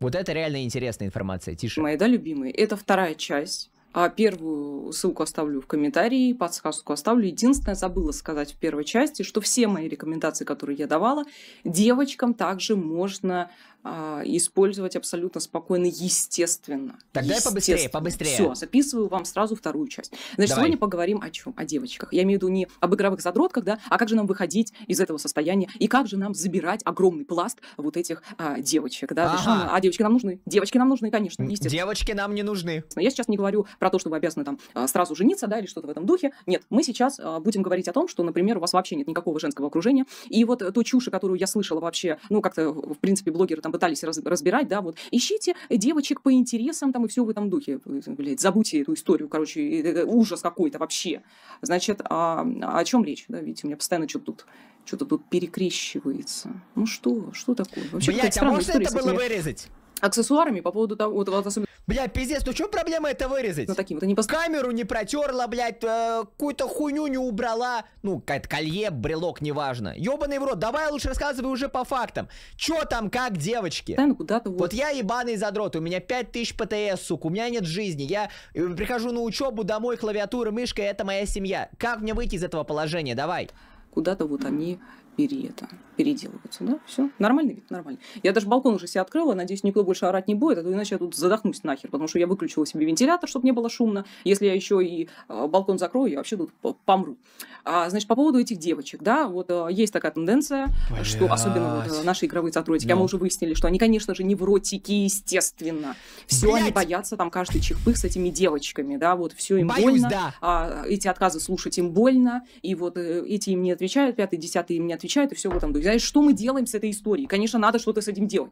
Вот это реально интересная информация, тише. Мои, да, любимые, это вторая часть. А первую ссылку оставлю в комментарии, подсказку оставлю. Единственное, забыла сказать в первой части, что все мои рекомендации, которые я давала, девочкам также можно а, использовать абсолютно спокойно, естественно. Тогда естественно. побыстрее, побыстрее. Все, записываю вам сразу вторую часть. Значит, Давай. сегодня поговорим о чем? О девочках. Я имею в виду не об игровых задротках, да, а как же нам выходить из этого состояния и как же нам забирать огромный пласт вот этих а, девочек, да. Ага. А девочки нам нужны. Девочки нам нужны, конечно, естественно. Девочки нам не нужны. Я сейчас не говорю про то, что вы обязаны там а, сразу жениться, да, или что-то в этом духе. Нет, мы сейчас а, будем говорить о том, что, например, у вас вообще нет никакого женского окружения. И вот ту чушь, которую я слышала вообще, ну, как-то, в принципе, блогеры там пытались разбирать, да, вот, ищите девочек по интересам, там, и все в этом духе, блядь, забудьте эту историю, короче, э, э, ужас какой-то вообще. Значит, а, о чем речь, да, видите, у меня постоянно что-то тут что-то тут перекрещивается. Ну что, что такое? Вообще, Блять, а можно это было вырезать? аксессуарами по поводу того, вот, вот особенно... Бля, пиздец, ну что проблема это вырезать? Ну таким, это не пост... Камеру не протерла, блядь, э, какую-то хуйню не убрала. Ну, какая-то колье, брелок, неважно. Ёбаный в рот, давай лучше рассказывай уже по фактам. Чё там, как девочки? Там ну куда-то вот. Вот я ебаный задрот, у меня 5000 ПТС, сука, у меня нет жизни. Я э, прихожу на учебу, домой, клавиатура, мышка, это моя семья. Как мне выйти из этого положения, давай? Куда-то вот они пере это, переделываются, да, все, нормальный вид, нормально. Я даже балкон уже себе открыла, надеюсь, никто больше орать не будет, а то иначе я тут задохнусь нахер, потому что я выключила себе вентилятор, чтобы не было шумно, если я еще и а, балкон закрою, я вообще тут помру. А, значит, по поводу этих девочек, да, вот а, есть такая тенденция, Блять. что особенно вот э, наши игровые сотрудники, ну. а мы ну. уже выяснили, что они, конечно же, не в невротики, естественно, все Блять. они боятся, там, каждый чехпых с этими девочками, да, вот все им Боюсь, больно, да. а, эти отказы слушать им больно, и вот э, эти им не отвечают, пятый, десятый им не отвечают, отвечает, и все в этом духе. Знаешь, что мы делаем с этой историей? Конечно, надо что-то с этим делать.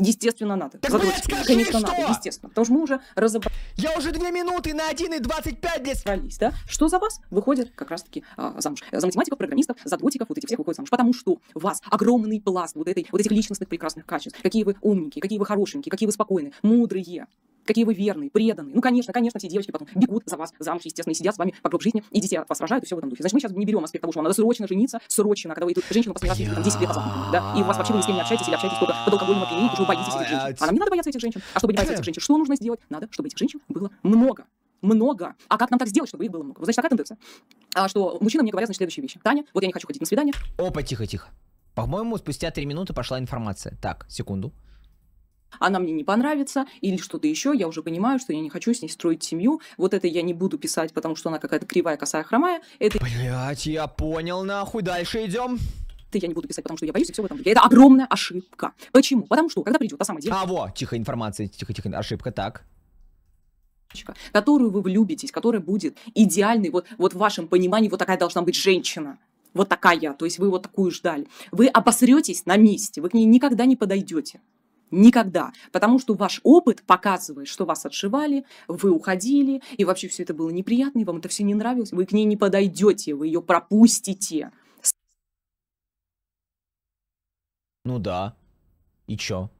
Естественно, надо. Так, блядь, скажи, Конечно, что? надо, естественно. Потому что мы уже разобрались. Я уже две минуты на 1 и 25 лет срались, да? Что за вас выходит, как раз-таки э, замуж? За математиков, программистов, за дотиков, вот эти всех выходят замуж. Потому что у вас огромный пласт вот, этой, вот этих личностных прекрасных качеств. Какие вы умники, какие вы хорошенькие, какие вы спокойные, мудрые какие вы верные, преданные. Ну, конечно, конечно, все девочки потом бегут за вас замуж, естественно, и сидят с вами по вокруг жизни, и детей от вас рожают, и все в этом духе. Значит, мы сейчас не берем аспект того, что вам надо срочно жениться, срочно, когда вы эту женщину последний раз там, 10 лет назад, да, и у вас вообще вы ни с кем не общаетесь или общаетесь только под алкогольным опьянением, потому что вы боитесь этих женщин. А нам не надо бояться этих женщин. А чтобы не бояться этих женщин, что нужно сделать? Надо, чтобы этих женщин было много много. А как нам так сделать, чтобы их было много? Значит, такая тенденция. А что мужчины мне говорят, значит, следующие вещи. Таня, вот я не хочу ходить на свидание. Опа, тихо-тихо. По-моему, спустя три минуты пошла информация. Так, секунду она мне не понравится, или что-то еще, я уже понимаю, что я не хочу с ней строить семью, вот это я не буду писать, потому что она какая-то кривая, косая, хромая, это... Блять, я понял, нахуй, дальше идем ты я не буду писать, потому что я боюсь, и все в этом Это огромная ошибка. Почему? Потому что, когда придет та самая девушка... А, во, тихо, информация, тихо-тихо, ошибка, так которую вы влюбитесь, которая будет идеальной, вот, вот в вашем понимании вот такая должна быть женщина. Вот такая, то есть вы вот такую ждали. Вы обосретесь на месте, вы к ней никогда не подойдете. Никогда. Потому что ваш опыт показывает, что вас отшивали, вы уходили, и вообще все это было неприятно, и вам это все не нравилось. Вы к ней не подойдете, вы ее пропустите. Ну да. И чё?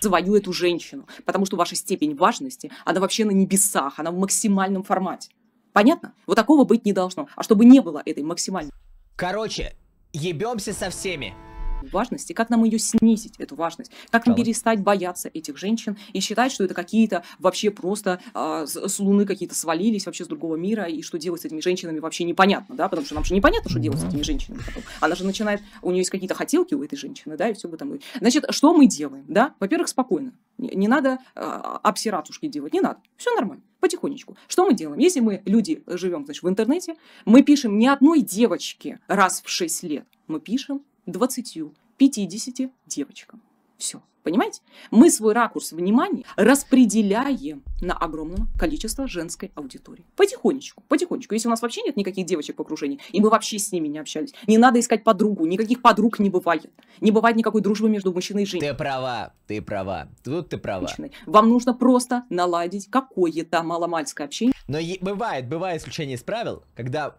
Заводил эту женщину, потому что ваша степень важности, она вообще на небесах, она в максимальном формате. Понятно? Вот такого быть не должно. А чтобы не было этой максимальной... Короче, ебемся со всеми важность и как нам ее снизить, эту важность, как нам перестать бояться этих женщин и считать, что это какие-то вообще просто э, с Луны какие-то свалились вообще с другого мира, и что делать с этими женщинами вообще непонятно, да, потому что нам же непонятно, что делать с этими женщинами потом. Она же начинает, у нее есть какие-то хотелки у этой женщины, да, и все в этом. Значит, что мы делаем, да? Во-первых, спокойно. Не, не надо э, а, обсиратушки делать, не надо. Все нормально потихонечку. Что мы делаем? Если мы, люди, живем значит, в интернете, мы пишем ни одной девочке раз в 6 лет, мы пишем 20, 50 девочкам. Все. Понимаете? Мы свой ракурс внимания распределяем на огромное количество женской аудитории. Потихонечку, потихонечку. Если у нас вообще нет никаких девочек в окружении, и мы вообще с ними не общались, не надо искать подругу, никаких подруг не бывает. Не бывает никакой дружбы между мужчиной и женщиной. Ты права, ты права, тут ты права. Вам нужно просто наладить какое-то маломальское общение. Но бывает, бывает исключение из правил, когда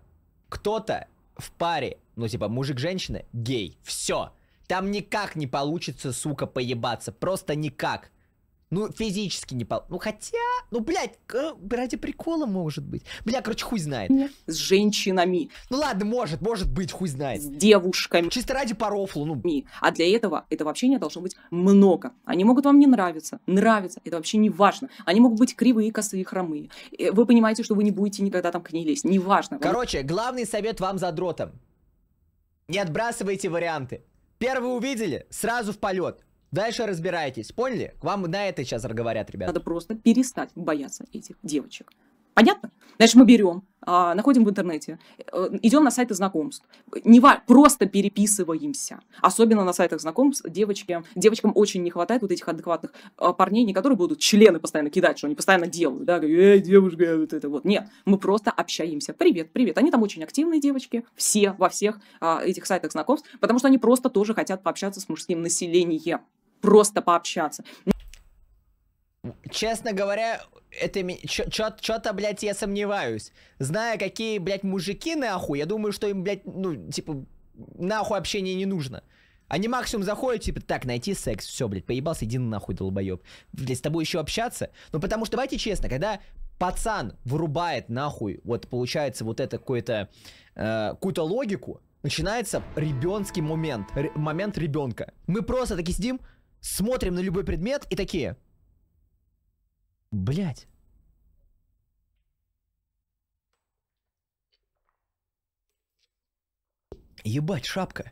кто-то в паре, ну типа мужик-женщина, гей, все. Там никак не получится, сука, поебаться, просто никак. Ну, физически не пол... Ну, хотя... Ну, блядь, ради прикола может быть. Бля, короче, хуй знает. Нет. С женщинами. Ну, ладно, может, может быть, хуй знает. С девушками. Чисто ради порофлу, ну. А для этого этого общения должно быть много. Они могут вам не нравиться. Нравится. Это вообще не важно. Они могут быть кривые, косые, хромые. Э, вы понимаете, что вы не будете никогда там к ней лезть. Не важно. Короче, главный совет вам задротом. Не отбрасывайте варианты. Первый увидели, сразу в полет. Дальше разбирайтесь, поняли? К вам на это сейчас говорят, ребята. Надо просто перестать бояться этих девочек. Понятно? Значит, мы берем, а, находим в интернете, э, идем на сайты знакомств, не ва- просто переписываемся. Особенно на сайтах знакомств девочки, девочкам очень не хватает вот этих адекватных а, парней, не которые будут члены постоянно кидать, что они постоянно делают, да, эй, девушка, вот это вот. Нет, мы просто общаемся. Привет, привет. Они там очень активные девочки, все, во всех а, этих сайтах знакомств, потому что они просто тоже хотят пообщаться с мужским населением. Просто пообщаться. Честно говоря, это чё то блядь, я сомневаюсь. Зная, какие, блядь, мужики нахуй, я думаю, что им, блядь, ну, типа, нахуй общение не нужно. Они максимум заходят, типа, так, найти секс, все, блядь, поебался, иди нахуй, долбоеб. Блядь, с тобой еще общаться? Ну, потому что, давайте честно, когда пацан вырубает нахуй, вот, получается, вот это какое-то, э, какую-то логику, начинается ребенский момент, момент ребенка. Мы просто таки сидим, смотрим на любой предмет и такие, Блять. Ебать, шапка.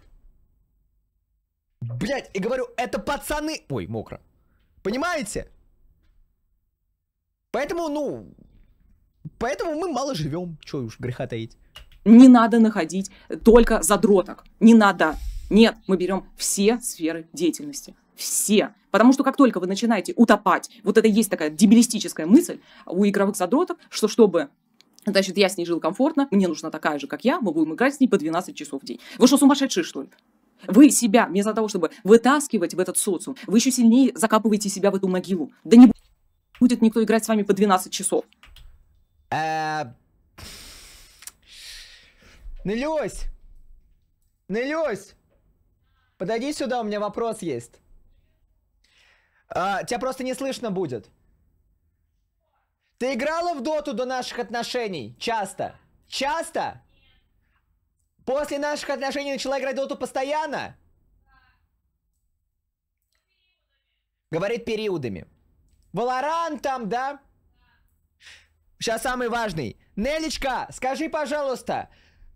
Блять, и говорю, это пацаны. Ой, мокро. Понимаете? Поэтому, ну, поэтому мы мало живем. Че уж греха таить. Не надо находить только задроток. Не надо. Нет, мы берем все сферы деятельности все. Потому что как только вы начинаете утопать, вот это есть такая дебилистическая мысль у игровых задротов, что чтобы Значит, я с ней жил комфортно, мне нужна такая же, как я, мы будем играть с ней по 12 часов в день. Вы что, сумасшедшие, что ли? Вы себя, вместо того, чтобы вытаскивать в этот социум, вы еще сильнее закапываете себя в эту могилу. Да не будет никто играть с вами по 12 часов. Э, Нылюсь! Нылюсь! Подойди сюда, у меня вопрос есть. А, тебя просто не слышно будет. Ты играла в доту до наших отношений? Часто? Часто? После наших отношений начала играть доту постоянно? Говорит периодами. Валоран там, да? Сейчас самый важный. Нелечка, скажи, пожалуйста,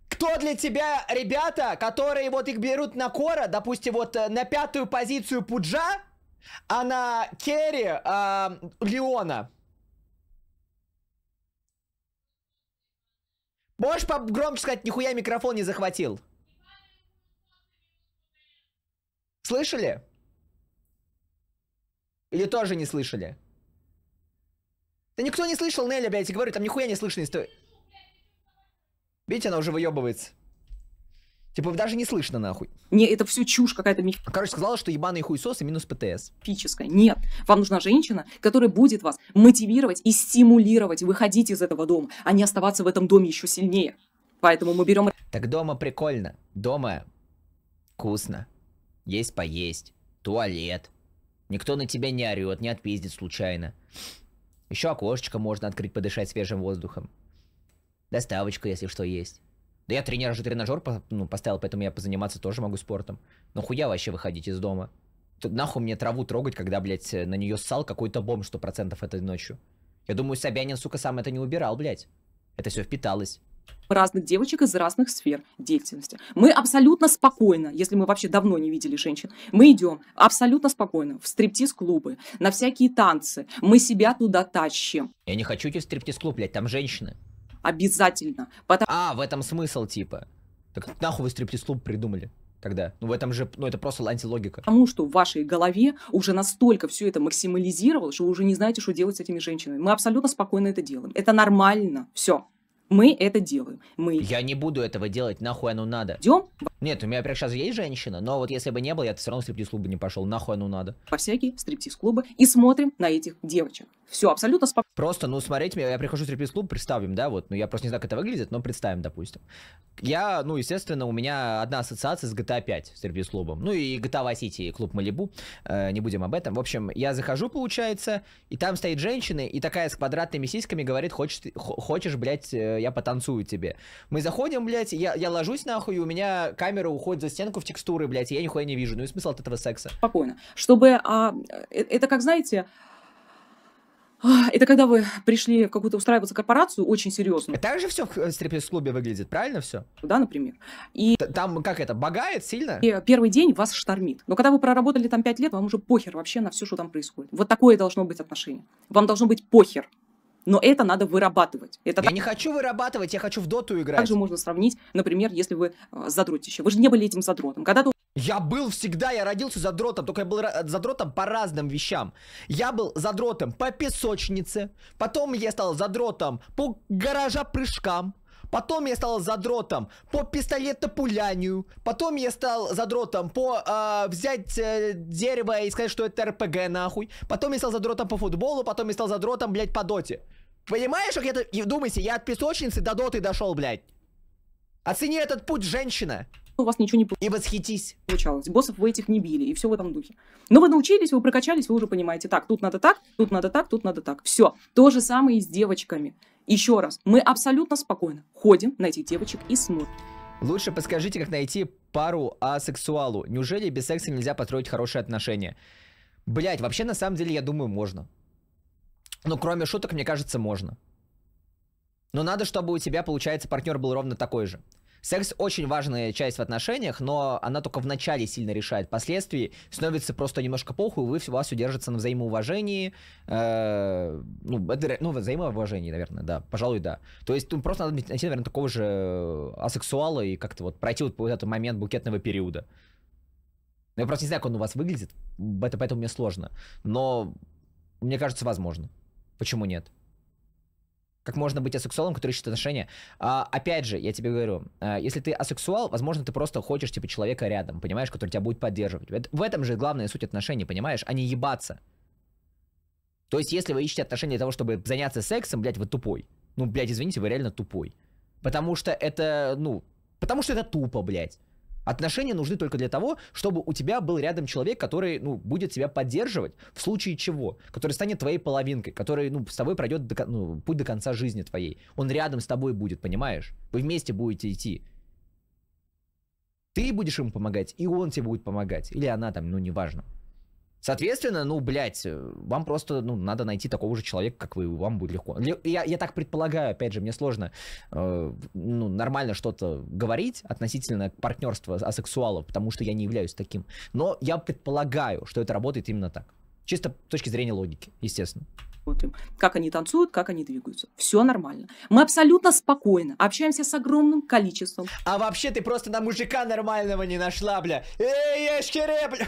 кто для тебя ребята, которые вот их берут на кора, допустим, вот э, на пятую позицию пуджа, а на Керри а, Леона. Можешь громче сказать, нихуя микрофон не захватил. Слышали? Или тоже не слышали? Да никто не слышал Нелли, блядь, я тебе говорю, там нихуя не слышно. Сто... Видите, она уже выебывается. Типа даже не слышно нахуй. Не, это все чушь какая-то миф. Короче, сказала, что ебаный хуесос и минус ПТС. Фическая. Нет. Вам нужна женщина, которая будет вас мотивировать и стимулировать выходить из этого дома, а не оставаться в этом доме еще сильнее. Поэтому мы берем... Так дома прикольно. Дома вкусно. Есть поесть. Туалет. Никто на тебя не орет, не отпиздит случайно. Еще окошечко можно открыть, подышать свежим воздухом. Доставочка, если что, есть. Да я тренер же тренажер ну, поставил, поэтому я позаниматься тоже могу спортом. Но хуя вообще выходить из дома? Тут нахуй мне траву трогать, когда, блядь, на нее ссал какой-то бомж процентов этой ночью. Я думаю, Собянин, сука, сам это не убирал, блядь. Это все впиталось разных девочек из разных сфер деятельности. Мы абсолютно спокойно, если мы вообще давно не видели женщин, мы идем абсолютно спокойно в стриптиз-клубы, на всякие танцы. Мы себя туда тащим. Я не хочу идти в стриптиз-клуб, блядь, там женщины. Обязательно. Потому... А, в этом смысл, типа. Так нахуй вы стриптиз-клуб придумали тогда? Ну, в этом же, ну, это просто антилогика. Потому что в вашей голове уже настолько все это максимализировалось, что вы уже не знаете, что делать с этими женщинами. Мы абсолютно спокойно это делаем. Это нормально. Все. Мы это делаем. Мы... Я не буду этого делать, нахуй оно надо. Идем? Нет, у меня прямо сейчас есть женщина, но вот если бы не было, я все равно в стриптиз-клубы не пошел, нахуй оно надо. По всякие стриптиз-клубы и смотрим на этих девочек. Все абсолютно спокойно. Просто, ну, смотрите, я прихожу в стриптиз-клуб, представим, да, вот, ну, я просто не знаю, как это выглядит, но представим, допустим. Я, ну, естественно, у меня одна ассоциация с GTA 5 а стриптиз-клубом, ну, и GTA а Vice City, и клуб Малибу, э, не будем об этом. В общем, я захожу, получается, и там стоит женщина, и такая с квадратными сиськами говорит, хочешь, хочешь блядь, э, я потанцую тебе. Мы заходим, блядь, я, я ложусь нахуй, и у меня камера уходит за стенку в текстуры, блядь, и я нихуя не вижу. Ну и смысл от этого секса? Спокойно. Чтобы, а, э, это как, знаете, это когда вы пришли какую-то устраиваться корпорацию очень серьезно. Так же все в э, стриптиз-клубе выглядит, правильно все? Да, например. И там как это, богает сильно? И первый день вас штормит. Но когда вы проработали там пять лет, вам уже похер вообще на все, что там происходит. Вот такое должно быть отношение. Вам должно быть похер но это надо вырабатывать. Это я так... не хочу вырабатывать, я хочу в доту играть. Также можно сравнить, например, если вы э, задротище. Вы же не были этим задротом. Когда ты я был всегда, я родился задротом, только я был задротом по разным вещам. Я был задротом по песочнице, потом я стал задротом по гаража прыжкам, Потом я стал задротом по пистолетопулянию. Потом я стал задротом по э, взять э, дерево и сказать, что это РПГ нахуй. Потом я стал задротом по футболу. Потом я стал задротом, блядь, по доте. Понимаешь, как это... Думайте, я от песочницы до доты дошел, блядь. Оцени этот путь, женщина. У вас ничего не получилось. И восхитись. Получалось. Боссов вы этих не били, и все в этом духе. Но вы научились, вы прокачались, вы уже понимаете, так, тут надо так, тут надо так, тут надо так. Все. То же самое и с девочками. Еще раз, мы абсолютно спокойно ходим на этих девочек и смотрим. Лучше подскажите, как найти пару асексуалу. Неужели без секса нельзя построить хорошие отношения? Блять, вообще на самом деле я думаю можно. Но ну, кроме шуток, мне кажется, можно. Но надо, чтобы у тебя, получается, партнер был ровно такой же. Секс очень важная часть в отношениях, но она только в начале сильно решает последствий. Становится просто немножко похуй, вы, у вас все держится на взаимоуважении. Э, ну, это, ну, взаимоуважении, наверное, да. Пожалуй, да. То есть ну, просто надо найти, наверное, такого же асексуала и как-то вот пройти вот, вот этот момент букетного периода. Я просто не знаю, как он у вас выглядит, это, поэтому мне сложно. Но мне кажется, возможно. Почему нет? Как можно быть асексуалом, который ищет отношения? А, опять же, я тебе говорю, а, если ты асексуал, возможно, ты просто хочешь, типа, человека рядом, понимаешь, который тебя будет поддерживать. Это, в этом же главная суть отношений, понимаешь, а не ебаться. То есть, если вы ищете отношения для того, чтобы заняться сексом, блядь, вы тупой. Ну, блядь, извините, вы реально тупой. Потому что это, ну, потому что это тупо, блядь. Отношения нужны только для того, чтобы у тебя был рядом человек, который, ну, будет тебя поддерживать в случае чего, который станет твоей половинкой, который, ну, с тобой пройдет до, ну, путь до конца жизни твоей. Он рядом с тобой будет, понимаешь? Вы вместе будете идти. Ты будешь ему помогать, и он тебе будет помогать. Или она там, ну, неважно. Соответственно, ну, блядь, э, вам просто, ну, надо найти такого же человека, как вы, вам будет легко. Я, я так предполагаю, опять же, мне сложно, э, ну, нормально что-то говорить относительно партнерства асексуалов, потому что я не являюсь таким. Но я предполагаю, что это работает именно так. Чисто с точки зрения логики, естественно. Смотрим, как они танцуют, как они двигаются. Все нормально. Мы абсолютно спокойно общаемся с огромным количеством. А вообще ты просто на мужика нормального не нашла, бля. Эй, я шкере, бля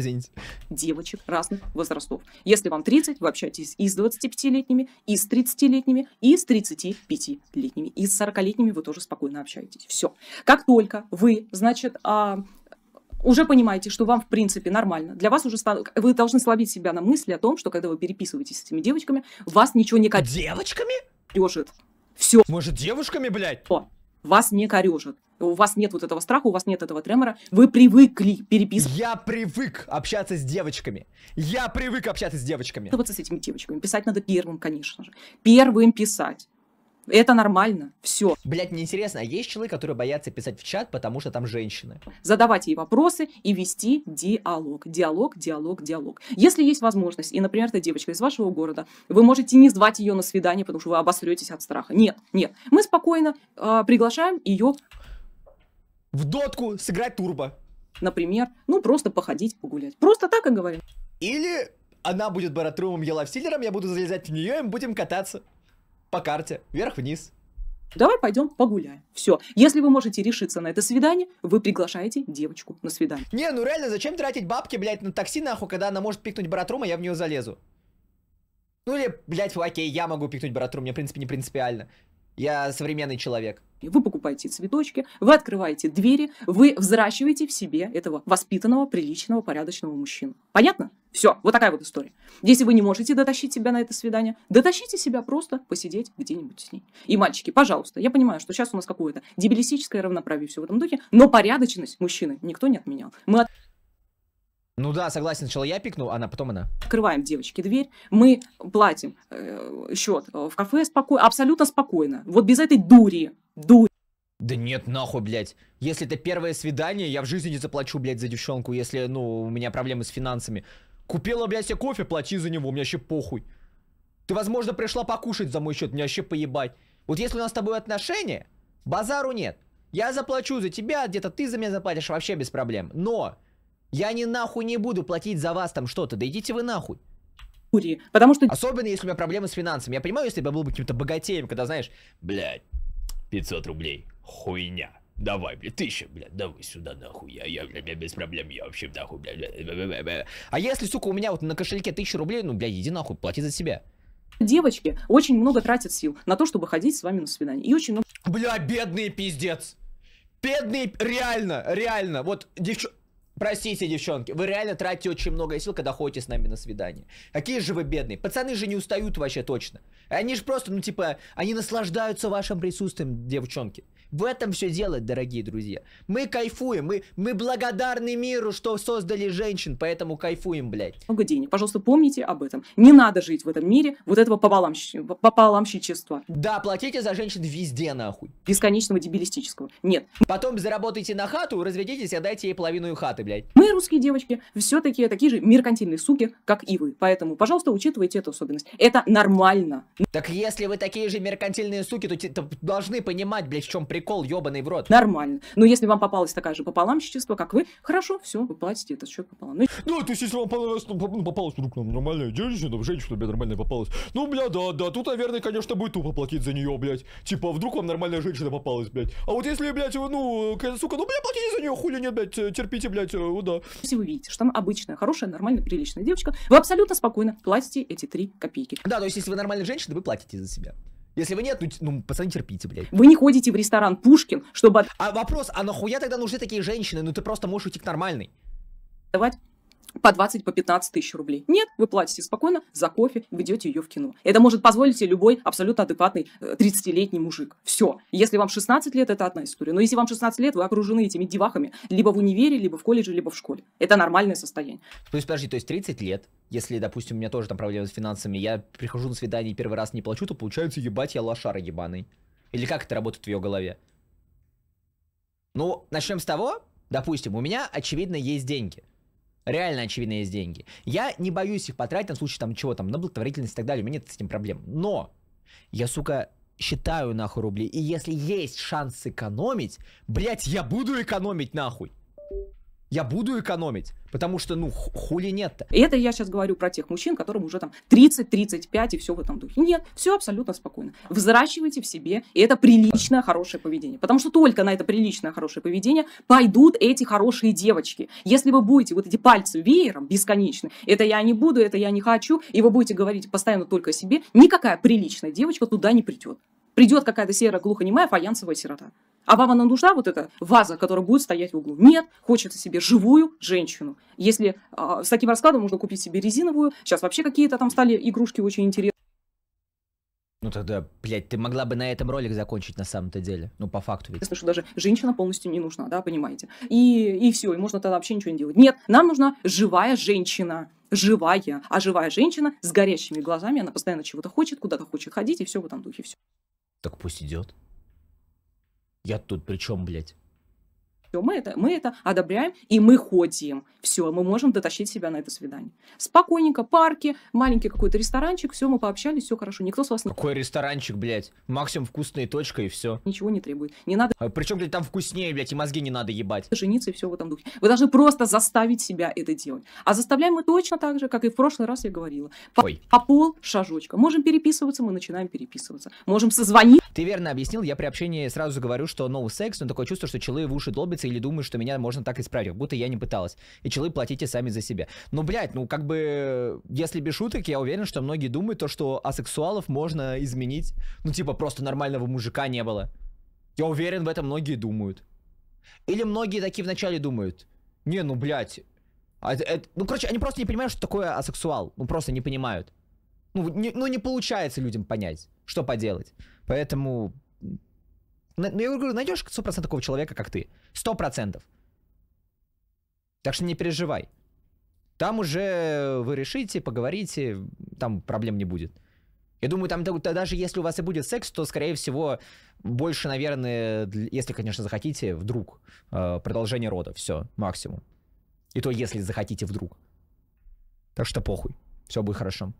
извините. Девочек разных возрастов. Если вам 30, вы общаетесь и с 25-летними, и с 30-летними, и с 35-летними, и с 40-летними вы тоже спокойно общаетесь. Все. Как только вы, значит, а, уже понимаете, что вам в принципе нормально. Для вас уже стан... вы должны словить себя на мысли о том, что когда вы переписываетесь с этими девочками, вас ничего не катит. Девочками? Лежит. Все. Может, девушками, блядь? О вас не корежит. У вас нет вот этого страха, у вас нет этого тремора. Вы привыкли переписывать. Я привык общаться с девочками. Я привык общаться с девочками. Вот с этими девочками. Писать надо первым, конечно же. Первым писать. Это нормально, все. Блять, мне интересно, а есть человек, который боятся писать в чат, потому что там женщины? Задавать ей вопросы и вести диалог. Диалог, диалог, диалог. Если есть возможность, и, например, эта девочка из вашего города, вы можете не звать ее на свидание, потому что вы обосретесь от страха. Нет, нет. Мы спокойно э, приглашаем ее... В дотку сыграть турбо. Например, ну просто походить, погулять. Просто так и говорим. Или она будет баратрумом, я лавсилером, я буду залезать в нее, и мы будем кататься по карте, вверх-вниз. Давай пойдем погуляем. Все. Если вы можете решиться на это свидание, вы приглашаете девочку на свидание. Не, ну реально, зачем тратить бабки, блядь, на такси нахуй, когда она может пикнуть баратрума, я в нее залезу. Ну или, блядь, окей, я могу пикнуть баратрум, мне, в принципе, не принципиально. Я современный человек. Вы покупаете цветочки, вы открываете двери, вы взращиваете в себе этого воспитанного, приличного, порядочного мужчину. Понятно? Все, вот такая вот история. Если вы не можете дотащить себя на это свидание, дотащите себя просто посидеть где-нибудь с ней. И, мальчики, пожалуйста, я понимаю, что сейчас у нас какое-то дебилистическое равноправие все в этом духе, но порядочность мужчины никто не отменял. Мы от... Ну да, согласен, сначала я пикну, а потом она. Открываем девочки дверь, мы платим э, счет э, в кафе спокойно, абсолютно спокойно. Вот без этой дури, дури. Да нет, нахуй, блядь. Если это первое свидание, я в жизни не заплачу, блядь, за девчонку, если, ну, у меня проблемы с финансами. Купила, блядь, себе кофе, плати за него, у меня еще похуй. Ты, возможно, пришла покушать за мой счет, мне еще поебать. Вот если у нас с тобой отношения, базару нет. Я заплачу за тебя, где-то ты за меня заплатишь, вообще без проблем. Но я не нахуй не буду платить за вас там что-то, да идите вы нахуй. Потому что... Особенно, если у меня проблемы с финансами. Я понимаю, если бы я был бы каким-то богатеем, когда, знаешь, блядь, 500 рублей, хуйня. Давай, блядь, тысяча, блядь, давай сюда, нахуй. Я, я, блядь, без проблем, я вообще, нахуй, блядь, блядь, блядь. А если, сука, у меня вот на кошельке тысяча рублей, ну, блядь, иди нахуй, плати за себя. Девочки очень много тратят сил на то, чтобы ходить с вами на свидание. И очень много... Бля, бедный пиздец. бедный, реально, реально. Вот девчонки... Простите, девчонки, вы реально тратите очень много сил, когда ходите с нами на свидание. Какие же вы бедные. Пацаны же не устают вообще точно. Они же просто, ну типа, они наслаждаются вашим присутствием, девчонки. В этом все дело, дорогие друзья. Мы кайфуем, мы, мы благодарны миру, что создали женщин, поэтому кайфуем, блядь. Много денег. Пожалуйста, помните об этом. Не надо жить в этом мире вот этого пополамщичества. да, платите за женщин везде, нахуй. Бесконечного дебилистического. Нет. Потом заработайте на хату, разведитесь и отдайте ей половину хаты, блядь блядь. Мы, русские девочки, все-таки такие же меркантильные суки, как и вы. Поэтому, пожалуйста, учитывайте эту особенность. Это нормально. Так если вы такие же меркантильные суки, то, то должны понимать, блядь, в чем прикол, ебаный в рот. Нормально. Но если вам попалась такая же пополамщичество, как вы, хорошо, все, вы платите этот счет пополам. Ну... Да, то есть если вам понравилось, ну, ну, попалась вдруг нам нормальная женщина, женщина, блядь, нормальная попалась. Ну, бля, да, да, тут, наверное, конечно, будет тупо платить за нее, блядь. Типа, а вдруг вам нормальная женщина попалась, блядь. А вот если, блядь, ну, сука, ну, бля, платите за нее, хули нет, блядь, э, терпите, блядь, э, своего уда. Если вы видите, что она обычная, хорошая, нормальная, приличная девочка, вы абсолютно спокойно платите эти три копейки. Да, то есть если вы нормальная женщина, вы платите за себя. Если вы нет, ну, ну пацаны, терпите, блядь. Вы не ходите в ресторан Пушкин, чтобы... А вопрос, а нахуя тогда нужны такие женщины? Ну ты просто можешь уйти к нормальной. Давать по 20, по 15 тысяч рублей. Нет, вы платите спокойно за кофе, вы идете ее в кино. Это может позволить себе любой абсолютно адекватный 30-летний э, мужик. Все. Если вам 16 лет, это одна история. Но если вам 16 лет, вы окружены этими девахами либо в универе, либо в колледже, либо в школе. Это нормальное состояние. То есть, подожди, то есть 30 лет, если, допустим, у меня тоже там проблемы с финансами, я прихожу на свидание первый раз не плачу, то получается, ебать, я лошара ебаный. Или как это работает в ее голове? Ну, начнем с того, допустим, у меня, очевидно, есть деньги реально очевидно есть деньги. Я не боюсь их потратить на случай там чего там, на благотворительность и так далее, у меня нет с этим проблем. Но я, сука, считаю нахуй рубли, и если есть шанс сэкономить, блять, я буду экономить нахуй я буду экономить, потому что, ну, хули нет-то. И это я сейчас говорю про тех мужчин, которым уже там 30-35 и все в этом духе. Нет, все абсолютно спокойно. Взращивайте в себе, и это приличное хорошее поведение. Потому что только на это приличное хорошее поведение пойдут эти хорошие девочки. Если вы будете вот эти пальцы веером бесконечно, это я не буду, это я не хочу, и вы будете говорить постоянно только о себе, никакая приличная девочка туда не придет. Придет какая-то серая глухонемая фаянсовая сирота. А вам она нужна, вот эта ваза, которая будет стоять в углу? Нет, хочется себе живую женщину. Если э, с таким раскладом можно купить себе резиновую, сейчас вообще какие-то там стали игрушки очень интересные. Ну тогда, блядь, ты могла бы на этом ролик закончить на самом-то деле. Ну, по факту ведь. Я что даже женщина полностью не нужна, да, понимаете? И, и все, и можно тогда вообще ничего не делать. Нет, нам нужна живая женщина. Живая. А живая женщина с горящими глазами, она постоянно чего-то хочет, куда-то хочет ходить, и все в этом духе, все. Так пусть идет. Я тут при чем, блядь? Все, мы это, мы это одобряем, и мы ходим. Все, мы можем дотащить себя на это свидание. Спокойненько, парки, маленький какой-то ресторанчик, все, мы пообщались, все хорошо. Никто с вас не... Какой ресторанчик, блядь? Максимум вкусные точка, и все. Ничего не требует. Не надо... А, причем, блядь, там вкуснее, блядь, и мозги не надо ебать. Жениться и все в этом духе. Вы должны просто заставить себя это делать. А заставляем мы точно так же, как и в прошлый раз я говорила. По, Ой. по пол шажочка. Можем переписываться, мы начинаем переписываться. Можем созвонить. Ты верно объяснил, я при общении сразу говорю, что новый ну, секс, но такое чувство, что челы в уши долбят нравится или думают, что меня можно так исправить, как будто я не пыталась. И челы платите сами за себя. Ну, блядь, ну как бы, если без шуток, я уверен, что многие думают то, что асексуалов можно изменить. Ну, типа, просто нормального мужика не было. Я уверен, в этом многие думают. Или многие такие вначале думают. Не, ну, блядь. А, это, ну, короче, они просто не понимают, что такое асексуал. Ну, просто не понимают. Ну не, ну, не получается людям понять, что поделать. Поэтому ну Я говорю, найдешь 100% такого человека, как ты. 100%. Так что не переживай. Там уже вы решите, поговорите, там проблем не будет. Я думаю, там даже если у вас и будет секс, то, скорее всего, больше, наверное, если, конечно, захотите, вдруг э, продолжение рода, все, максимум. И то, если захотите вдруг. Так что похуй все будет хорошо.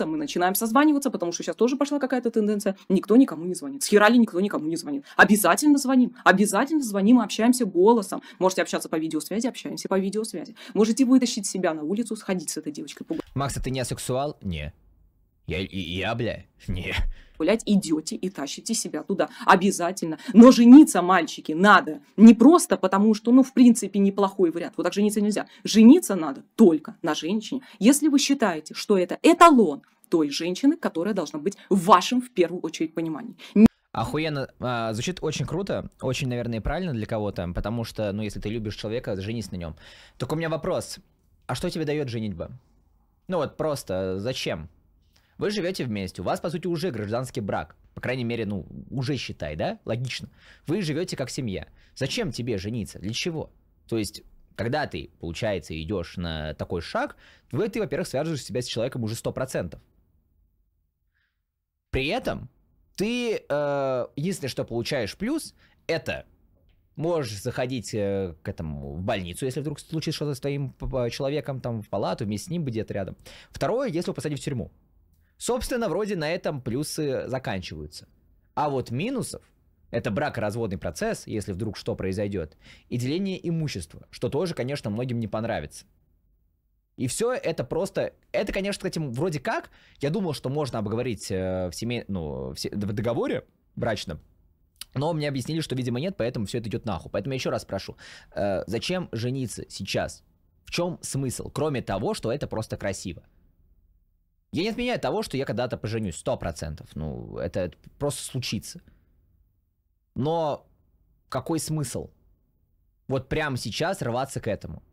Мы начинаем созваниваться, потому что сейчас тоже пошла какая-то тенденция. Никто никому не звонит. С херали никто никому не звонит. Обязательно звоним. Обязательно звоним, общаемся голосом. Можете общаться по видеосвязи, общаемся по видеосвязи. Можете вытащить себя на улицу, сходить с этой девочкой. Макс, а ты не асексуал? Не. Я, я, бля, не гулять, идете и тащите себя туда обязательно. Но жениться, мальчики, надо не просто потому, что, ну, в принципе, неплохой вариант. Вот так жениться нельзя. Жениться надо только на женщине. Если вы считаете, что это эталон той женщины, которая должна быть в вашем, в первую очередь, понимании. Охуенно. А, звучит очень круто, очень, наверное, правильно для кого-то, потому что, ну, если ты любишь человека, женись на нем. Только у меня вопрос. А что тебе дает женитьба? Ну вот просто, зачем? Вы живете вместе, у вас, по сути, уже гражданский брак. По крайней мере, ну, уже считай, да? Логично. Вы живете как семья. Зачем тебе жениться? Для чего? То есть, когда ты, получается, идешь на такой шаг, вы, ты, во-первых, связываешь себя с человеком уже 100%. При этом ты, э, если что, получаешь плюс, это можешь заходить э, к этому в больницу, если вдруг случится что-то с твоим человеком, там, в палату, вместе с ним где-то рядом. Второе, если его посадить в тюрьму. Собственно, вроде на этом плюсы заканчиваются. А вот минусов это бракоразводный процесс, если вдруг что произойдет, и деление имущества, что тоже, конечно, многим не понравится. И все это просто... Это, конечно, кстати, вроде как, я думал, что можно обговорить э, в, семей... ну, в, се... в договоре брачном, но мне объяснили, что, видимо, нет, поэтому все это идет нахуй. Поэтому я еще раз прошу, э, зачем жениться сейчас? В чем смысл? Кроме того, что это просто красиво. Я не отменяю того, что я когда-то поженюсь, сто процентов. Ну, это, это просто случится. Но какой смысл? Вот прямо сейчас рваться к этому.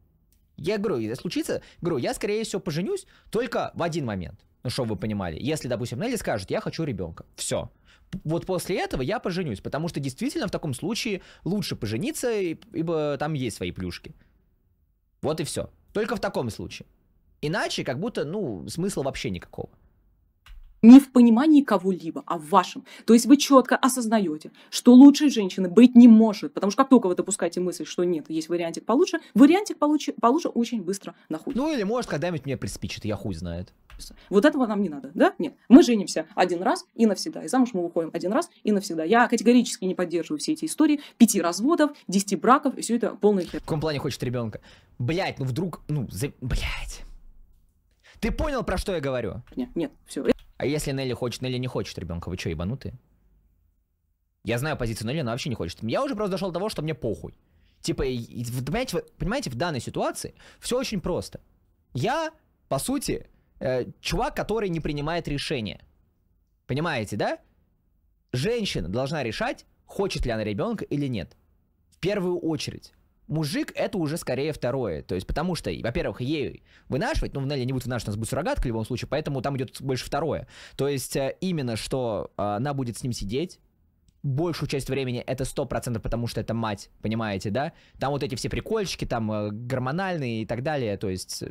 Я говорю, если случится, говорю, я, скорее всего, поженюсь только в один момент. Ну, чтобы вы понимали. Если, допустим, Нелли скажет, я хочу ребенка. Все. Вот после этого я поженюсь, потому что действительно в таком случае лучше пожениться, ибо там есть свои плюшки. Вот и все. Только в таком случае. Иначе как будто, ну, смысла вообще никакого не в понимании кого-либо, а в вашем. То есть вы четко осознаете, что лучшей женщины быть не может, потому что как только вы допускаете мысль, что нет, есть вариантик получше, вариантик получше, получше очень быстро находит. Ну или может когда-нибудь мне приспичит, я хуй знает. Вот этого нам не надо, да? Нет. Мы женимся один раз и навсегда. И замуж мы выходим один раз и навсегда. Я категорически не поддерживаю все эти истории. Пяти разводов, десяти браков, и все это полный хер. В каком плане хочет ребенка? Блять, ну вдруг, ну, за... блять. Ты понял, про что я говорю? Нет, нет, все. А если Нелли хочет, Нелли не хочет ребенка, вы что, ебанутые? Я знаю позицию Нелли, она вообще не хочет. Я уже просто дошел до того, что мне похуй. Типа, понимаете, понимаете, в данной ситуации все очень просто. Я, по сути, э, чувак, который не принимает решения. Понимаете, да? Женщина должна решать, хочет ли она ребенка или нет. В первую очередь. Мужик это уже скорее второе. То есть, потому что, во-первых, ей вынашивать, ну, в Нелли не будет вынашивать, у нас будет суррогатка в любом случае, поэтому там идет больше второе. То есть, э, именно что э, она будет с ним сидеть, большую часть времени это 100%, потому что это мать, понимаете, да? Там вот эти все прикольчики, там э, гормональные и так далее, то есть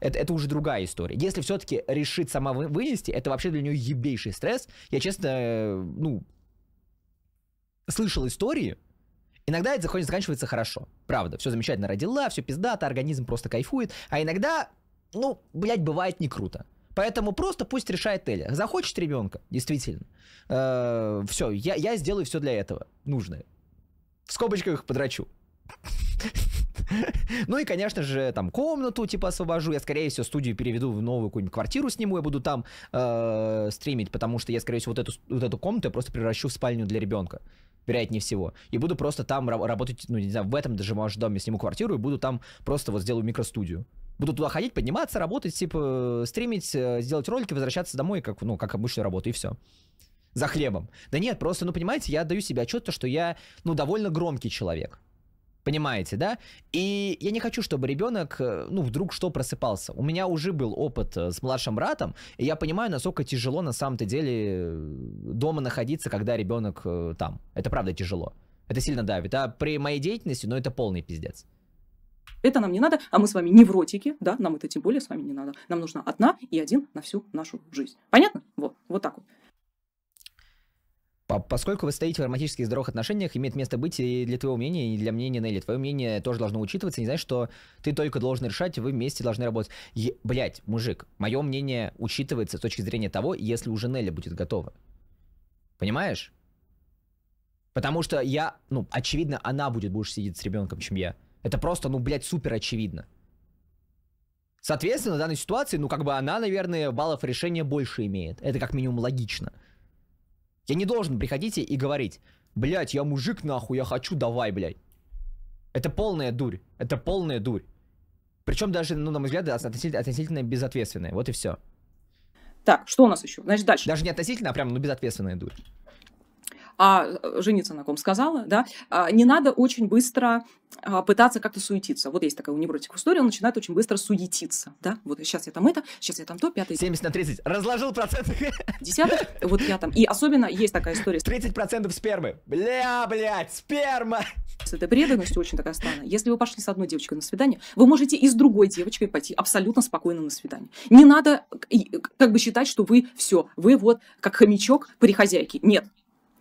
это, это уже другая история. Если все-таки решит сама вынести, это вообще для нее ебейший стресс. Я, честно, ну, слышал истории, Иногда это заканчивается хорошо. Правда, все замечательно родила, все пиздато, организм просто кайфует. А иногда, ну, блядь, бывает не круто. Поэтому просто пусть решает Эля. Захочет ребенка, действительно. Э, все, я, я сделаю все для этого нужное. В скобочках подрачу. Ну и, конечно же, там комнату типа освобожу. Я, скорее всего, студию переведу в новую какую-нибудь квартиру сниму. Я буду там э, стримить, потому что я, скорее всего, вот эту, вот эту комнату я просто превращу в спальню для ребенка. Вероятнее всего. И буду просто там работать, ну, не знаю, в этом даже, может, доме сниму квартиру и буду там просто вот сделаю микростудию буду туда ходить, подниматься, работать, типа, э, стримить, э, сделать ролики, возвращаться домой, как, ну, как обычную работу, и все. За хлебом. Да нет, просто, ну, понимаете, я даю себе отчет, то, что я, ну, довольно громкий человек. Понимаете, да? И я не хочу, чтобы ребенок, э, ну, вдруг что просыпался. У меня уже был опыт э, с младшим братом, и я понимаю, насколько тяжело на самом-то деле э, дома находиться, когда ребенок там. Это правда тяжело. Это сильно давит. А при моей деятельности, ну, это полный пиздец. Это нам не надо, а мы с вами невротики, да, нам это тем более с вами не надо. Нам нужна одна и один на всю нашу жизнь. Понятно? Вот, вот так вот. Поскольку вы стоите в романтических здоровых отношениях, имеет место быть и для твоего мнения, и для мнения Нелли. Твое мнение тоже должно учитываться, не знаешь, что ты только должен решать, вы вместе должны работать. Е- блять, мужик, мое мнение учитывается с точки зрения того, если уже Нелли будет готова. Понимаешь? Потому что я, ну, очевидно, она будет больше сидеть с ребенком, чем я. Это просто, ну, блядь, супер очевидно. Соответственно, в данной ситуации, ну, как бы она, наверное, баллов решения больше имеет. Это как минимум логично. Я не должен приходить и говорить, блядь, я мужик нахуй, я хочу, давай, блядь. Это полная дурь, это полная дурь. Причем даже, ну, на мой взгляд, относительно, относительно безответственная, вот и все. Так, что у нас еще? Значит, дальше. Даже не относительно, а прям, ну, безответственная дурь а э, жениться на ком сказала, да, а, не надо очень быстро а, пытаться как-то суетиться. Вот есть такая у невротика история, он начинает очень быстро суетиться, да, вот сейчас я там это, сейчас я там то, пятое. 70 на 30, разложил проценты. Десятых, вот я там, и особенно есть такая история. 30 процентов спермы, бля, блядь, сперма. С этой преданностью очень такая странная. Если вы пошли с одной девочкой на свидание, вы можете и с другой девочкой пойти абсолютно спокойно на свидание. Не надо э, э, как бы считать, что вы все, вы вот как хомячок при хозяйке. Нет,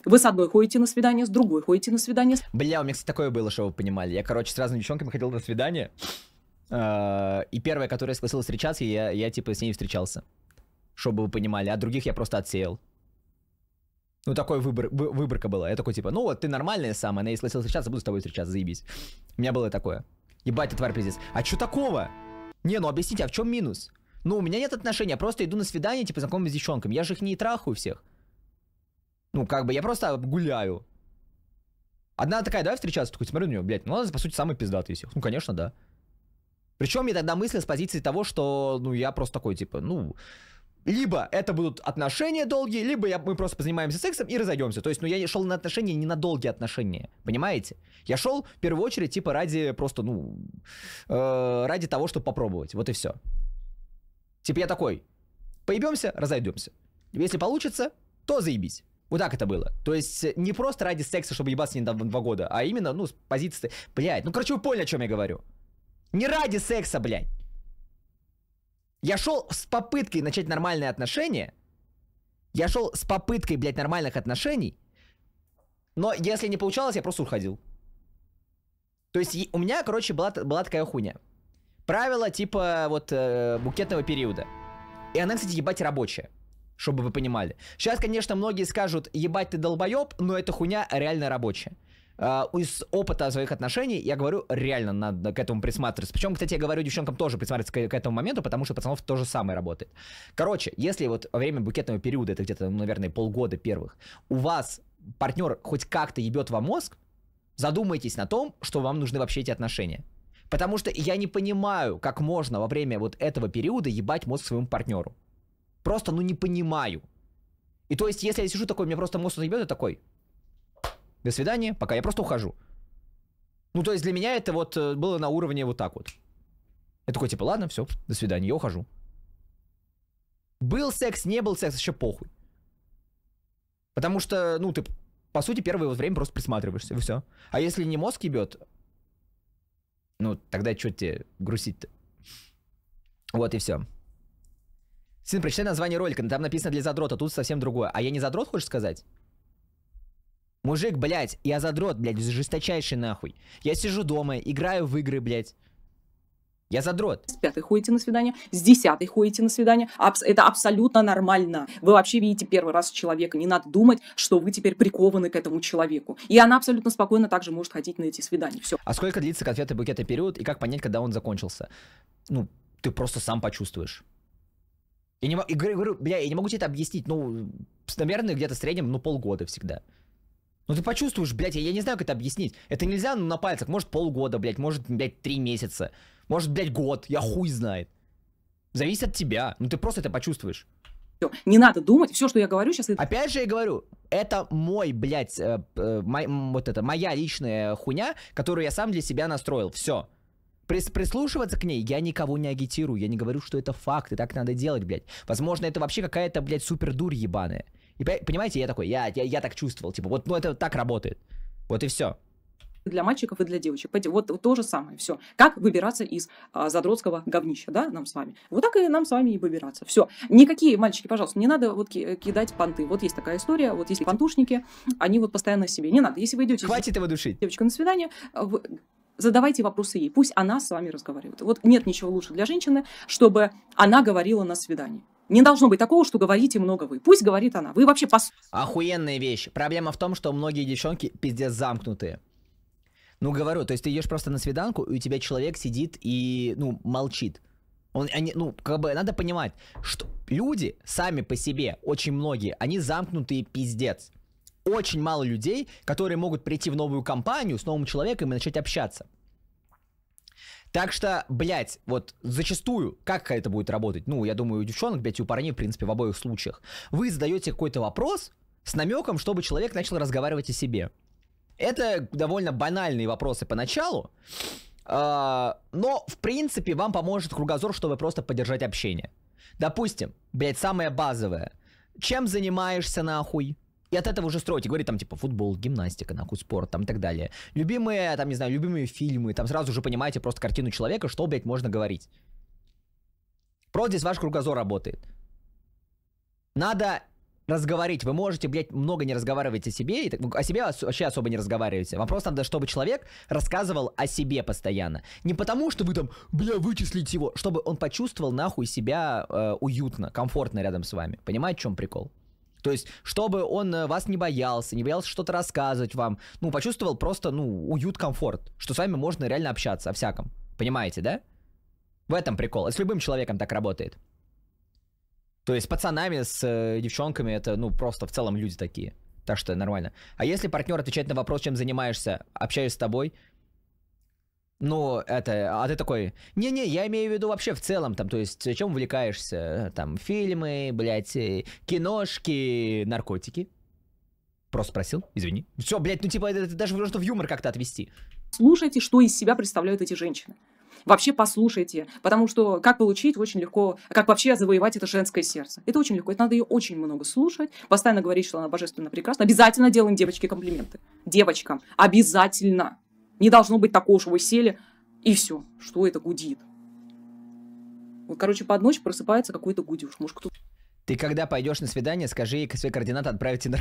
вы с одной ходите на свидание, с другой ходите на свидание. Бля, у меня, кстати, такое было, чтобы вы понимали. Я, короче, с разными девчонками ходил на свидание. А, и первая, которая согласилась встречаться, я, я типа с ней встречался. Чтобы вы понимали. А других я просто отсеял. Ну, такой выбор, выборка была. Я такой, типа, ну вот, ты нормальная самая, она и согласилась встречаться, буду с тобой встречаться, заебись. У меня было такое. Ебать, ты тварь пиздец. А чё такого? Не, ну объясните, а в чем минус? Ну, у меня нет отношения, я просто иду на свидание, типа, знакомлюсь с девчонками. Я же их не трахаю всех. Ну, как бы, я просто гуляю. Одна такая, давай встречаться, такой смотрю на нее, блядь, ну она, по сути, самый пиздатый из всех. Ну, конечно, да. Причем я тогда мыслил с позиции того, что, ну, я просто такой, типа, ну, либо это будут отношения долгие, либо я, мы просто позанимаемся сексом и разойдемся. То есть, ну, я шел на отношения не на долгие отношения, понимаете? Я шел в первую очередь, типа, ради просто, ну, э, ради того, чтобы попробовать. Вот и все. Типа, я такой, поебемся, разойдемся. Если получится, то заебись. Вот так это было. То есть э, не просто ради секса, чтобы ебаться не недавно два года, а именно, ну, с позиции... Блядь, ну, короче, вы поняли, о чем я говорю. Не ради секса, блядь. Я шел с попыткой начать нормальные отношения. Я шел с попыткой, блядь, нормальных отношений. Но если не получалось, я просто уходил. То есть у меня, короче, была, была такая хуйня. Правило типа вот э, букетного периода. И она, кстати, ебать рабочая чтобы вы понимали. Сейчас, конечно, многие скажут, ебать ты долбоеб, но эта хуйня реально рабочая. Uh, из опыта своих отношений, я говорю, реально надо к этому присматриваться. Причем, кстати, я говорю девчонкам тоже присматриваться к, к этому моменту, потому что пацанов то же самое работает. Короче, если вот во время букетного периода, это где-то, ну, наверное, полгода первых, у вас партнер хоть как-то ебет вам мозг, задумайтесь на том, что вам нужны вообще эти отношения. Потому что я не понимаю, как можно во время вот этого периода ебать мозг своему партнеру. Просто, ну, не понимаю. И то есть, если я сижу такой, мне просто мозг наебет, и такой, до свидания, пока я просто ухожу. Ну, то есть, для меня это вот э, было на уровне вот так вот. Я такой, типа, ладно, все, до свидания, я ухожу. Был секс, не был секс, еще похуй. Потому что, ну, ты, по сути, первое время просто присматриваешься, и все. А если не мозг ебет, ну, тогда что тебе грустить-то? Вот и все. Сын, прочитай название ролика, там написано для задрота, тут совсем другое. А я не задрот, хочешь сказать? Мужик, блядь, я задрот, блядь, жесточайший нахуй. Я сижу дома, играю в игры, блядь. Я задрот. С пятой ходите на свидание, с десятой ходите на свидание. Абс это абсолютно нормально. Вы вообще видите первый раз человека. Не надо думать, что вы теперь прикованы к этому человеку. И она абсолютно спокойно также может ходить на эти свидания. Все. А сколько длится конфеты-букеты период и как понять, когда он закончился? Ну, ты просто сам почувствуешь. Я не, могу, я говорю, бля, я не могу тебе это объяснить, ну, наверное, где-то в среднем, ну, полгода всегда. Ну ты почувствуешь, блядь, я, я не знаю, как это объяснить. Это нельзя ну, на пальцах, может полгода, блядь, может, блядь, три месяца. Может, блядь, год, я хуй знает. Зависит от тебя, ну ты просто это почувствуешь. Все, Не надо думать, все, что я говорю сейчас... Опять же я говорю, это мой, блядь, э, э, мой, вот это, моя личная хуйня, которую я сам для себя настроил, все. Прис прислушиваться к ней я никого не агитирую. Я не говорю, что это факт, и так надо делать, блядь. Возможно, это вообще какая-то, блядь, супер дурь ебаная. И понимаете, я такой, я, я, я так чувствовал, типа, вот, ну это так работает. Вот и все. Для мальчиков и для девочек. Вот, вот то же самое, все. Как выбираться из а, задротского говнища, да, нам с вами. Вот так и нам с вами и выбираться. Все. Никакие мальчики, пожалуйста, не надо вот э, кидать понты. Вот есть такая история, вот есть понтушники, они вот постоянно себе. Не надо. Если вы идете... Хватит его душить. Девочка, на свидание. А вы задавайте вопросы ей, пусть она с вами разговаривает. Вот нет ничего лучше для женщины, чтобы она говорила на свидании. Не должно быть такого, что говорите много вы. Пусть говорит она. Вы вообще пос... Охуенная вещь. Проблема в том, что многие девчонки пиздец замкнутые. Ну, говорю, то есть ты идешь просто на свиданку, и у тебя человек сидит и, ну, молчит. Он, они, ну, как бы надо понимать, что люди сами по себе, очень многие, они замкнутые пиздец очень мало людей, которые могут прийти в новую компанию с новым человеком и начать общаться. Так что, блядь, вот зачастую, как это будет работать? Ну, я думаю, у девчонок, блядь, и у парней, в принципе, в обоих случаях. Вы задаете какой-то вопрос с намеком, чтобы человек начал разговаривать о себе. Это довольно банальные вопросы поначалу, а, но, в принципе, вам поможет кругозор, чтобы просто поддержать общение. Допустим, блядь, самое базовое. Чем занимаешься нахуй? И от этого уже строите. Говорит там, типа, футбол, гимнастика, нахуй, спорт, там, и так далее. Любимые, там, не знаю, любимые фильмы. Там сразу же понимаете просто картину человека, что, блядь, можно говорить. Просто здесь ваш кругозор работает. Надо разговорить. Вы можете, блядь, много не разговаривать о себе, и, о себе вообще особо не разговариваете. Вам просто надо, чтобы человек рассказывал о себе постоянно. Не потому, что вы там, бля, вычислить его, чтобы он почувствовал нахуй себя э, уютно, комфортно рядом с вами. Понимаете, в чем прикол? То есть, чтобы он э, вас не боялся, не боялся что-то рассказывать вам, ну, почувствовал просто, ну, уют, комфорт, что с вами можно реально общаться о всяком. Понимаете, да? В этом прикол. с любым человеком так работает. То есть с пацанами, с э, девчонками это, ну, просто в целом люди такие. Так что нормально. А если партнер отвечает на вопрос, чем занимаешься, общаюсь с тобой, ну, это, а ты такой, не-не, я имею в виду вообще в целом, там, то есть, чем увлекаешься, там, фильмы, блядь, э, киношки, наркотики. Просто спросил, извини. Все, блядь, ну, типа, это, даже просто в юмор как-то отвести. Слушайте, что из себя представляют эти женщины. Вообще послушайте, потому что как получить очень легко, как вообще завоевать это женское сердце. Это очень легко, это надо ее очень много слушать, постоянно говорить, что она божественно прекрасна. Обязательно делаем девочке комплименты. Девочкам. Обязательно. Не должно быть такого, что вы сели, и все, что это гудит. Вот, короче, под ночь просыпается какой-то гудеж. Может, кто ты когда пойдешь на свидание, скажи ей свои координаты, отправить тебе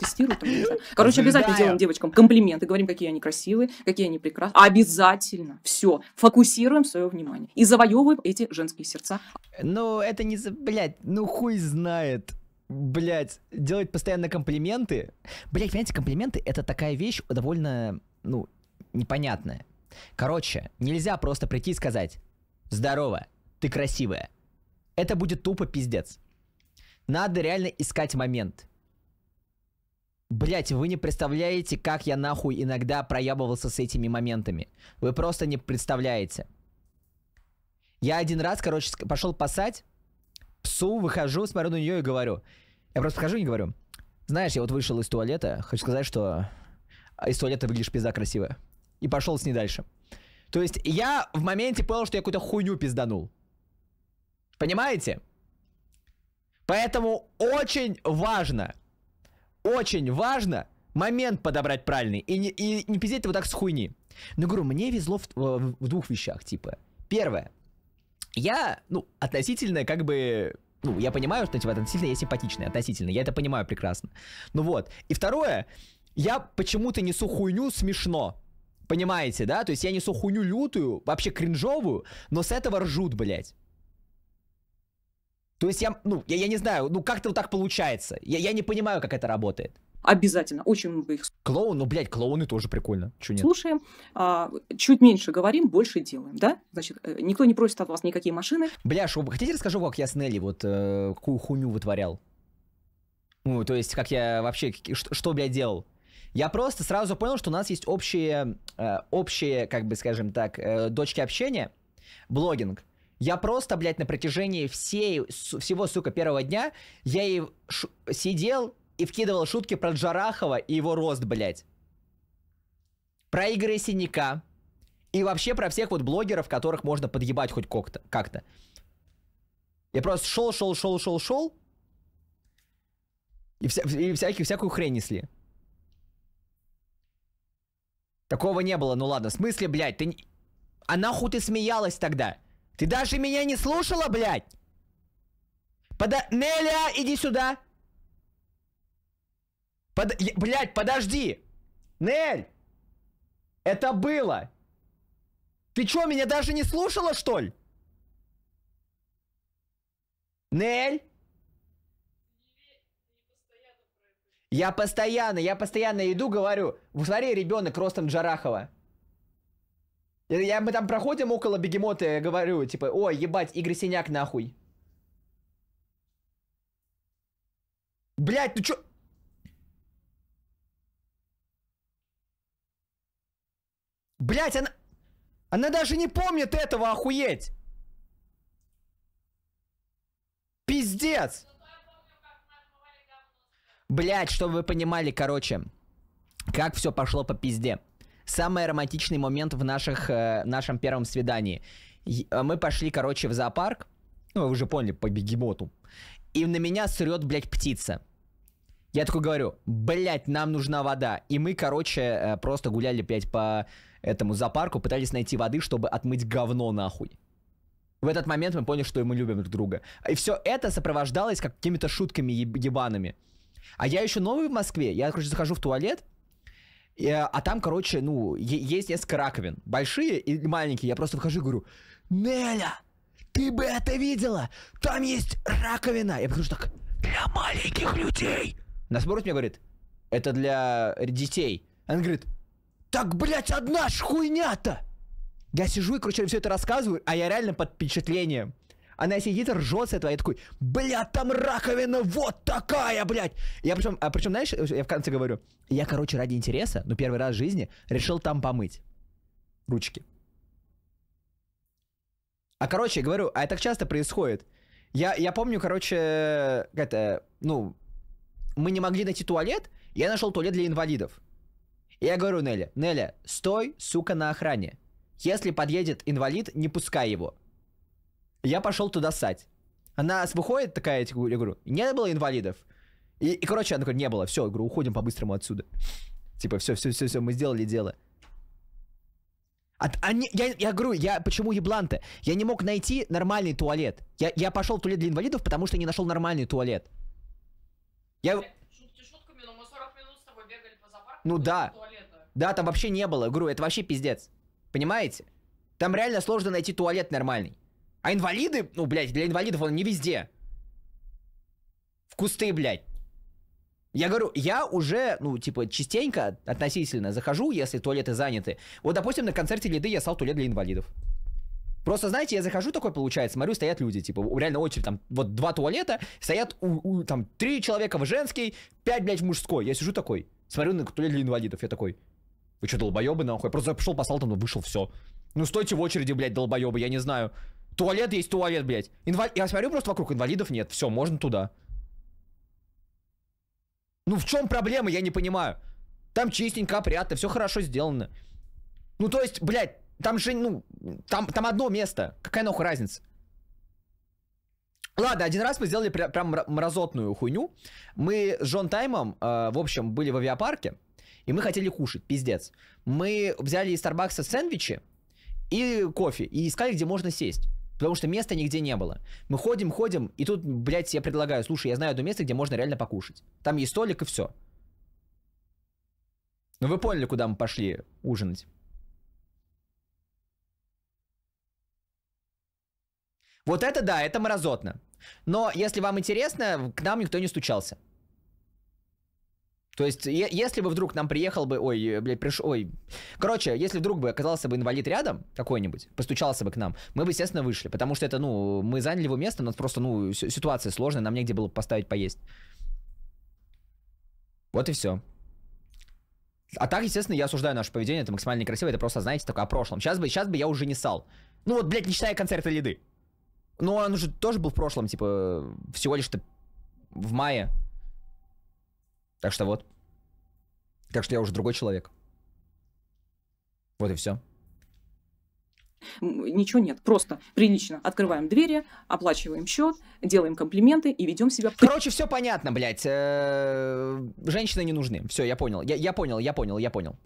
Тестируют. Короче, обязательно делаем девочкам комплименты, говорим, какие они красивые, какие они прекрасные. Обязательно. Все. Фокусируем свое внимание. И завоевываем эти женские сердца. Ну, это не... за Блядь, ну хуй знает блядь, делать постоянно комплименты. Блядь, понимаете, комплименты это такая вещь довольно, ну, непонятная. Короче, нельзя просто прийти и сказать «Здорово, ты красивая». Это будет тупо пиздец. Надо реально искать момент. Блять, вы не представляете, как я нахуй иногда проябывался с этими моментами. Вы просто не представляете. Я один раз, короче, пошел пасать. Псу выхожу, смотрю на нее и говорю, я просто хожу и говорю, знаешь, я вот вышел из туалета, хочу сказать, что а, из туалета выглядишь пизда красиво. И пошел с ней дальше. То есть я в моменте понял, что я какую-то хуйню пизданул. Понимаете? Поэтому очень важно, очень важно момент подобрать правильный и не, и не пиздеть вот так с хуйни. Но говорю, мне везло в, в, в двух вещах, типа. Первое. Я, ну, относительно как бы ну, я понимаю, что, типа, относительно я симпатичный, относительно, я это понимаю прекрасно. Ну вот. И второе, я почему-то несу хуйню смешно. Понимаете, да? То есть я несу хуйню лютую, вообще кринжовую, но с этого ржут, блядь. То есть я, ну, я, я не знаю, ну как-то вот так получается. Я, я не понимаю, как это работает. Обязательно. Очень много их. Клоун, ну, блядь, клоуны тоже прикольно. Чё нет? Слушаем. А, чуть меньше говорим, больше делаем, да? Значит, э, никто не просит от вас никакие машины. Бля, шо, хотите расскажу, как я с Нелли вот э, какую хуйню вытворял? Ну, то есть, как я вообще, что, что блядь, делал? Я просто сразу понял, что у нас есть общие, э, общие, как бы, скажем так, э, дочки общения, блогинг. Я просто, блядь, на протяжении всей, всего, сука, первого дня, я и сидел, и вкидывал шутки про Джарахова и его рост, блядь. Про игры Синяка. И вообще про всех вот блогеров, которых можно подъебать хоть как-то. Как Я просто шел, шел, шел, шел, шел. И, вся, и всякую, всякую хрень несли. Такого не было, ну ладно. В смысле, блядь, ты... А нахуй ты смеялась тогда? Ты даже меня не слушала, блядь? Пода... Неля, иди сюда! Под... Я, подожди! Нель! Это было! Ты чё, меня даже не слушала, что ли? Нель? Я постоянно, я постоянно иду, говорю, смотри, ребенок ростом Джарахова. Я, мы там проходим около бегемота, я говорю, типа, о, ебать, Игорь Синяк нахуй. Блять, ну чё? Блять, она... Она даже не помнит этого, охуеть! Пиздец! Блять, чтобы вы понимали, короче, как все пошло по пизде. Самый романтичный момент в наших, э, нашем первом свидании. Э, мы пошли, короче, в зоопарк. Ну, вы уже поняли, по бегемоту. И на меня срет, блядь, птица. Я такой говорю, блядь, нам нужна вода. И мы, короче, э, просто гуляли, блядь, по этому зоопарку, пытались найти воды, чтобы отмыть говно нахуй. В этот момент мы поняли, что мы любим друг друга. И все это сопровождалось какими-то шутками ебаными. А я еще новый в Москве. Я, короче, захожу в туалет, и, а там, короче, ну, есть несколько раковин. Большие и маленькие. Я просто вхожу и говорю, Неля, ты бы это видела! Там есть раковина! Я подхожу так, для маленьких людей! Она мне говорит, это для детей. Она говорит, так, блядь, одна ж хуйня-то! Я сижу и, короче, все это рассказываю, а я реально под впечатлением. Она сидит, ржет с этого, я такой, бля, там раковина вот такая, блядь. Я причем, а причем, знаешь, я в конце говорю, я, короче, ради интереса, ну, первый раз в жизни, решил там помыть ручки. А, короче, говорю, а это так часто происходит. Я, я помню, короче, э, это, ну, мы не могли найти туалет, я нашел туалет для инвалидов. И Я говорю Нелли, Нелли, стой, сука, на охране. Если подъедет инвалид, не пускай его. Я пошел туда сать. Она выходит такая, я говорю, не было инвалидов. И, и короче, она говорит, не было, все, я говорю, уходим по-быстрому отсюда. Типа, все, все, все, все, мы сделали дело. А, а я, я говорю, я почему еблан-то? Я не мог найти нормальный туалет. Я, я пошел в туалет для инвалидов, потому что не нашел нормальный туалет. Я... Ну да. Да, там вообще не было. Говорю, это вообще пиздец. Понимаете? Там реально сложно найти туалет нормальный. А инвалиды, ну, блядь, для инвалидов он не везде. В кусты, блядь. Я говорю, я уже, ну, типа, частенько относительно захожу, если туалеты заняты. Вот, допустим, на концерте Лиды я стал туалет для инвалидов. Просто, знаете, я захожу такой, получается, смотрю, стоят люди, типа, реально очередь, там, вот два туалета, стоят, у, у, там, три человека в женский, пять, блядь, в мужской. Я сижу такой, Смотрю на туалет для инвалидов, я такой, вы что, долбоебы нахуй? Я просто пошел, послал там, ну, вышел, все. Ну стойте в очереди, блядь, долбоебы, я не знаю. Туалет есть туалет, блядь. Инвал... Я смотрю просто вокруг, инвалидов нет, все, можно туда. Ну в чем проблема, я не понимаю. Там чистенько, опрятно, все хорошо сделано. Ну то есть, блядь, там же, ну, там, там одно место. Какая нахуй разница? Ладно, один раз мы сделали прям мразотную хуйню. Мы с Джон Таймом, э, в общем, были в авиапарке, и мы хотели кушать, пиздец. Мы взяли из Старбакса сэндвичи и кофе, и искали, где можно сесть. Потому что места нигде не было. Мы ходим, ходим, и тут, блядь, я предлагаю, слушай, я знаю одно место, где можно реально покушать. Там есть столик и все. Ну вы поняли, куда мы пошли ужинать. Вот это да, это морозотно. Но если вам интересно, к нам никто не стучался. То есть, если бы вдруг нам приехал бы, ой, э, блядь, пришел, ой, короче, если вдруг бы оказался бы инвалид рядом какой-нибудь, постучался бы к нам, мы бы, естественно, вышли, потому что это, ну, мы заняли его место, у нас просто, ну, ситуация сложная, нам негде было поставить поесть. Вот и все. А так, естественно, я осуждаю наше поведение, это максимально некрасиво, это просто, знаете, такое о прошлом. Сейчас бы, сейчас бы я уже не сал. Ну вот, блядь, не считая концерта Лиды. Ну, он же тоже был в прошлом, типа, всего лишь-то в мае. Так что вот. Так что я уже другой человек. Вот и все. Ничего нет, просто прилично открываем двери, оплачиваем счет, делаем комплименты и ведем себя. Короче, все понятно, блядь. Э, женщины не нужны. Все, я понял. Я, я понял, я понял, я понял.